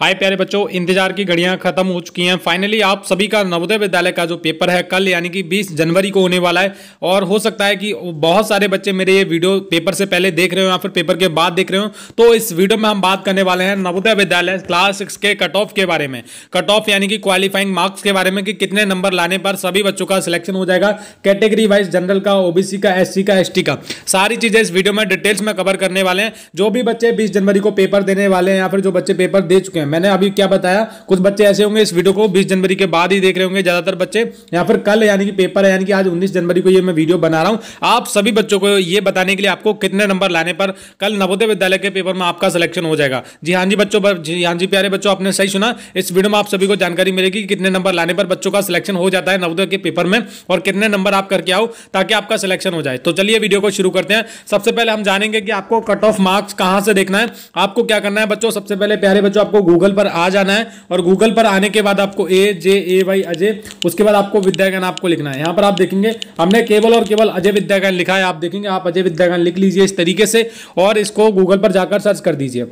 हाय प्यारे बच्चों इंतजार की घड़ियां खत्म हो चुकी हैं फाइनली आप सभी का नवोदय विद्यालय का जो पेपर है कल यानी कि 20 जनवरी को होने वाला है और हो सकता है कि बहुत सारे बच्चे मेरे ये वीडियो पेपर से पहले देख रहे हो या फिर पेपर के बाद देख रहे हो तो इस वीडियो में हम बात करने वाले हैं नवोदय विद्यालय क्लास सिक्स के कट ऑफ के बारे में कट ऑफ यानी कि क्वालिफाइंग मार्क्स के बारे में कि कितने नंबर लाने पर सभी बच्चों का सिलेक्शन हो जाएगा कैटेगरी वाइज जनरल का ओ का एस का एस का सारी चीज़ें इस वीडियो में डिटेल्स में कवर करने वाले हैं जो भी बच्चे बीस जनवरी को पेपर देने वाले हैं या फिर जो बच्चे पेपर दे चुके हैं हैं मैंने अभी क्या बताया कुछ बच्चे ऐसे होंगे इस वीडियो को बीस जनवरी के बाद ही देख रहे होंगे ज़्यादातर बच्चे या फिर कल यानी कि पेपर है यानी कि आज उन्नीस जनवरी को ये मैं वीडियो बना रहा हूँ आप सभी बच्चों को ये बताने के लिए आपको कितने नंबर लाने पर कल नवोदय विद्यालय के पेपर में आपका सिलेक्शन हो जाएगा जी हाँ जी बच्चों जी हाँ जी प्यारे बच्चों आपने सही सुना इस वीडियो में आप सभी को जानकारी मिलेगी कि कितने नंबर लाने पर बच्चों का सिलेक्शन हो जाता है नवोदय के पेपर में और कितने नंबर आप करके आओ ताकि आपका सिलेक्शन हो जाए तो चलिए वीडियो को शुरू करते हैं सबसे पहले हम जानेंगे कि आपको कट ऑफ मार्क्स कहाँ से देखना है आपको क्या करना है बच्चों सबसे पहले प्यारे बच्चों आपको गूगल पर आ जाना है और गूगल पर आने के बाद आपको ए जे ए वाई अजय उसके बाद आपको विद्यागान आपको लिखना है यहाँ पर आप देखेंगे हमने केवल और केवल अजय विद्यागान लिखा है आप देखेंगे आप अजय विद्यागान लिख लीजिए इस तरीके से और इसको गूगल पर जाकर सर्च कर दीजिए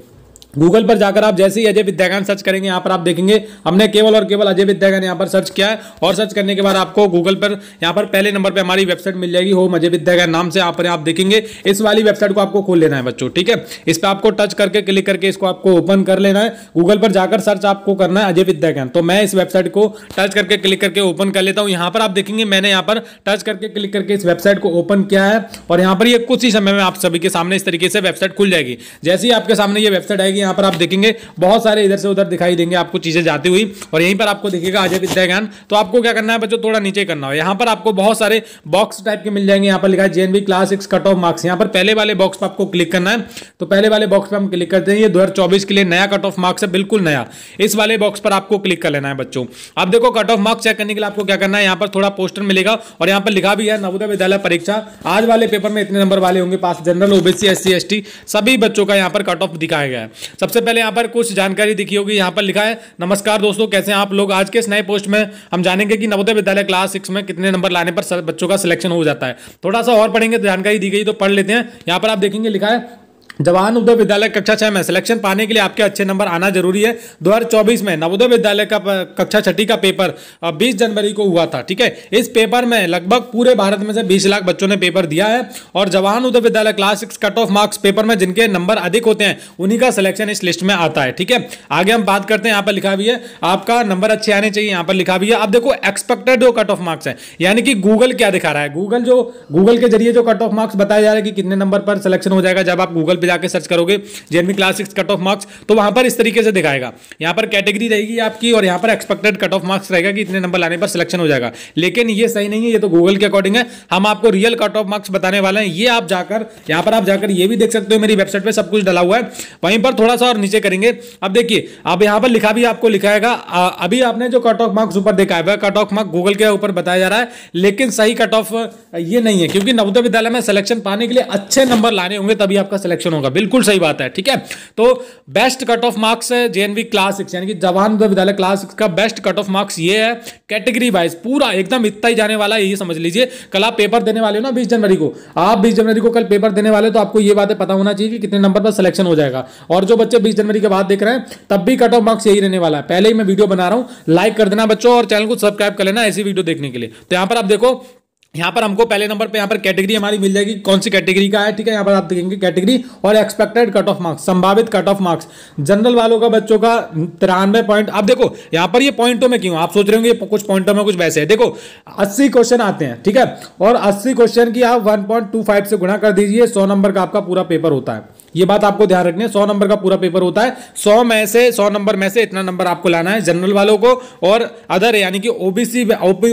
गूगल पर जाकर आप जैसे ही अजय विद्यागान सर्च करेंगे यहाँ पर आप देखेंगे हमने केवल और केवल अजय विद्यागान यहाँ पर सर्च किया है और सर्च करने के बाद आपको गूगल पर यहाँ पर पहले नंबर पे हमारी वेबसाइट मिल जाएगी होम अजय विद्यागान नाम से यहाँ पर आप देखेंगे इस वाली वेबसाइट को आपको खोल लेना है बच्चों ठीक है इस पर आपको टच करके क्लिक करके इसको आपको ओपन कर लेना है गूगल पर जाकर सर्च आपको करना है अजय विद्यागान तो मैं इस वेबसाइट को टच करके क्लिक करके ओपन कर लेता हूँ यहाँ पर आप देखेंगे मैंने यहाँ पर टच करके क्लिक करके इस वेबसाइट को ओपन किया है और यहाँ पर ये कुछ ही समय में आप सभी के सामने इस तरीके से वेबसाइट खुल जाएगी जैसे ही आपके सामने ये वेबसाइट आएगी यहाँ पर आप देखेंगे बहुत सारे इधर से उधर दिखाई देंगे आपको चीज़ें जाती हुई और यहीं पर आपको दिखेगा अजय विद्याज्ञान तो आपको क्या करना है बच्चों थोड़ा नीचे करना हो यहाँ पर आपको बहुत सारे बॉक्स टाइप के मिल जाएंगे यहाँ पर लिखा है JNV class six cut off marks यहाँ पर पहले वाले बॉक्स पर आपको क्लिक करना है तो पहले वाले बॉक्स पर हम क्लिक करते हैं ये दो के लिए नया कट ऑफ मार्क्स है बिल्कुल नया इस वाले बॉक्स पर आपको क्लिक कर लेना है बच्चों अब देखो कट ऑफ मार्क्स चेक करने के लिए आपको क्या करना है यहाँ पर थोड़ा पोस्टर मिलेगा और यहाँ पर लिखा भी है नवोदय विद्यालय परीक्षा आज वाले पेपर में इतने नंबर वाले होंगे pass general OBC SC ST सभी बच्चों का यहाँ पर कट ऑफ दिखाया गया है सबसे पहले यहाँ पर कुछ जानकारी दिखी होगी यहाँ पर लिखा है नमस्कार दोस्तों कैसे हैं आप लोग आज के इस नए पोस्ट में हम जानेंगे कि नवोदय विद्यालय क्लास सिक्स में कितने नंबर लाने पर बच्चों का सिलेक्शन हो जाता है थोड़ा सा और पढ़ेंगे तो जानकारी दी गई तो पढ़ लेते हैं यहाँ पर आप देखेंगे लिखा है जवाहर उदय विद्यालय कक्षा छः में सिलेक्शन पाने के लिए आपके अच्छे नंबर आना जरूरी है 2024 में नवोदय विद्यालय का कक्षा छठी का पेपर 20 जनवरी को हुआ था ठीक है इस पेपर में लगभग पूरे भारत में से 20 लाख बच्चों ने पेपर दिया है और Jawahar Navodaya Vidyalaya class six cut off marks paper में जिनके नंबर अधिक होते हैं उन्हीं का सिलेक्शन इस लिस्ट में आता है ठीक है आगे हम बात करते हैं यहाँ पर लिखा भी है आपका नंबर अच्छे आने चाहिए यहाँ पर लिखा भी है आप देखो एक्सपेक्टेड जो कट ऑफ मार्क्स है यानी कि गूगल क्या दिखा रहा है गूगल जो गूगल के जरिए जो कट ऑफ मार्क्स बताया जा रहा है कि कितने नंबर पर सिलेक्शन हो जाएगा जब आप गूगल पे जाकर सर्च करोगे JNV class six cut off marks तो वहां पर इस तरीके से दिखाएगा यहां पर कैटेगरी रहेगी आपकी और यहां पर एक्सपेक्टेड कट ऑफ मार्क्स रहेगा कि इतने नंबर लाने पर सिलेक्शन हो जाएगा लेकिन ये सही नहीं है ये तो गूगल के अकॉर्डिंग है हम आपको रियल कट ऑफ मार्क्स बताने वाले हैं ये आप जाकर यहां पर आप जाकर ये भी देख सकते हो मेरी वेबसाइट पर सब कुछ डला हुआ है वहीं पर थोड़ा सा और नीचे करेंगे अब देखिए अब यहां पर लिखा भी आपको लिखाएगा अभी आपने जो कट ऑफ मार्क्स ऊपर देखा है कट ऑफ मार्क गूगल के ऊपर बताया जा रहा है लेकिन सही कट ऑफ ये नहीं है क्योंकि नवोदय विद्यालय में सिलेक्शन पाने के लिए अच्छे नंबर लाने होंगे तभी आपका सिलेक्शन क्वेश्चन होगा बिल्कुल सही बात है ठीक है तो बेस्ट कट ऑफ मार्क्स है जेएनवी क्लास सिक्स यानी कि जवान विद्यालय क्लास सिक्स का बेस्ट कट ऑफ मार्क्स ये है कैटेगरी वाइज पूरा एकदम इतना ही जाने वाला है ये समझ लीजिए कल आप पेपर देने वाले हो ना बीस जनवरी को आप बीस जनवरी को कल पेपर देने वाले तो आपको ये बातें पता होना चाहिए कि कितने नंबर पर सिलेक्शन हो जाएगा और जो बच्चे बीस जनवरी के बाद देख रहे हैं तब भी कट ऑफ मार्क्स यही रहने वाला है पहले ही मैं वीडियो बना रहा हूँ लाइक कर देना बच्चों और चैनल को सब्सक्राइब कर लेना ऐसी वीडियो देखने के लिए तो यहाँ पर आप देखो यहाँ पर हमको पहले नंबर पे यहाँ पर कैटेगरी हमारी मिल जाएगी कौन सी कैटेगरी का है ठीक है यहाँ पर आप देखेंगे कैटेगरी और एक्सपेक्टेड कट ऑफ मार्क्स संभावित कट ऑफ मार्क्स जनरल वालों का बच्चों का तिरानवे पॉइंट आप देखो यहाँ पर ये पॉइंटों में क्यों आप सोच रहे होंगे कुछ पॉइंटों में कुछ वैसे है देखो अस्सी क्वेश्चन आते हैं ठीक है और अस्सी क्वेश्चन की आप वन से गुणा कर दीजिए सौ नंबर का आपका पूरा पेपर होता है ये बात आपको ध्यान रखनी है सौ नंबर का पूरा पेपर होता है सौ में से सौ नंबर में से इतना नंबर आपको लाना है जनरल वालों को और अदर यानी कि ओबीसी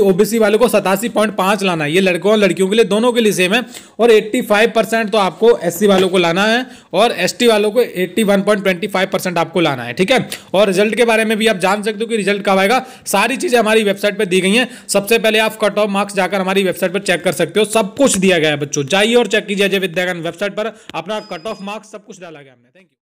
ओबीसी वालों को सतासी पॉइंट पांच लाना है ये लड़कों और लड़कियों के लिए दोनों के लिए सेम है और एट्टी फाइव परसेंट तो आपको एस वालों को लाना है और एस वालों को eighty one point twenty five percent आपको लाना है ठीक है और रिजल्ट के बारे में भी आप जान सकते हो कि रिजल्ट कब आएगा सारी चीज़ें हमारी वेबसाइट पर दी गई हैं सबसे पहले आप कट ऑफ मार्क्स जाकर हमारी वेबसाइट पर चेक कर सकते हो सब कुछ दिया गया है बच्चों जाइए और चेक कीजिए अजय विद्यागन वेबसाइट पर अपना कट ऑफ मार्क्स सब कुछ डाला गया हमने थैंक यू